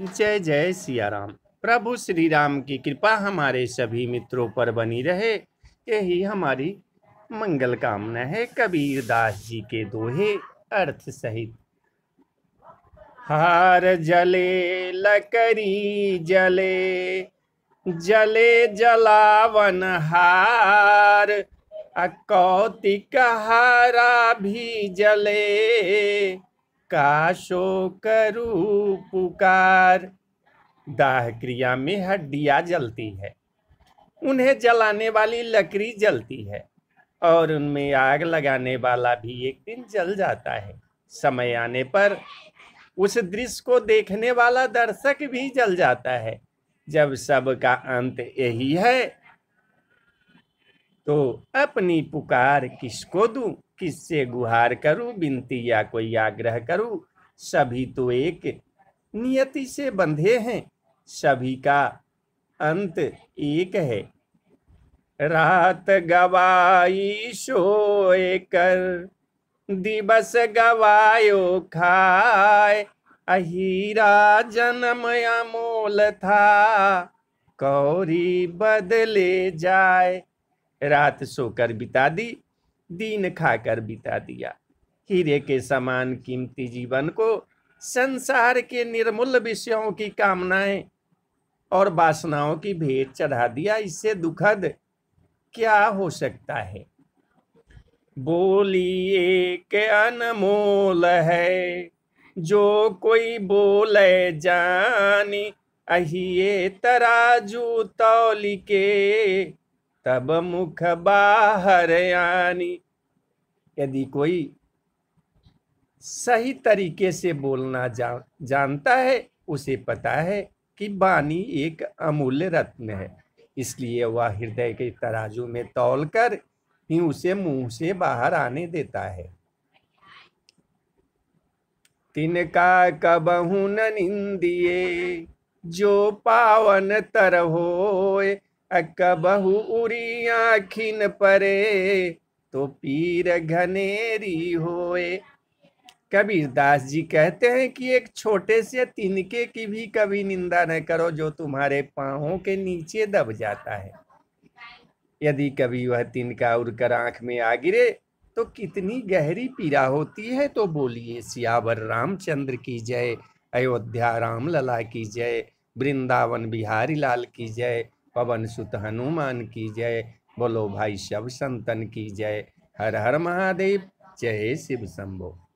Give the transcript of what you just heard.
जय जय सिया राम प्रभु श्री राम की कृपा हमारे सभी मित्रों पर बनी रहे यही हमारी मंगल कामना है कबीर दास जी के दोहे अर्थ सहित हार जले लकरी जले जले जलावन हार अकौतिक हारा भी जले काशो करू पुकार दाह क्रिया में हड्डिया जलती है उन्हें जलाने वाली लकड़ी जलती है और उनमें आग लगाने वाला भी एक दिन जल जाता है समय आने पर उस दृश्य को देखने वाला दर्शक भी जल जाता है जब सब का अंत यही है तो अपनी पुकार किसको दूं किससे गुहार करूं बिनती या कोई आग्रह करूं सभी तो एक नियति से बंधे हैं सभी का अंत एक है रात गवाई सोए कर दिवस गवायो खाए अहीरा जन्म अमोल था कौरी बदले जाए रात सोकर बिता दी दीन खाकर बिता दिया हीरे के समान कीमती जीवन को संसार के निर्मूल विषयों की कामनाएं और वासनाओं की भेंट चढ़ा दिया इससे दुखद क्या हो सकता है बोली एक अनमोल है जो कोई बोले जानी अहिए तराजू तौली के तब मुख बाहर यानी यदि कोई सही तरीके से बोलना जा, जानता है उसे पता है कि वाणी एक अमूल्य रत्न है इसलिए वह हृदय के तराजू में तौल कर ही उसे मुंह से बाहर आने देता है तिनका कबहू न निंदिए जो पावन तर होए बहु उरी आखिन परे तो पीर घनेरी होए कबीर दास जी कहते हैं कि एक छोटे से तिनके की भी कभी निंदा न करो जो तुम्हारे पाहों के नीचे दब जाता है यदि कभी वह तिनका उड़कर आंख में आ गिरे तो कितनी गहरी पीड़ा होती है तो बोलिए सियावर रामचंद्र की जय अयोध्या राम लला की जय वृंदावन बिहारी लाल की जय पवन सुत हनुमान की जय बोलो भाई शव संतन की जय हर हर महादेव जय शिव शंभो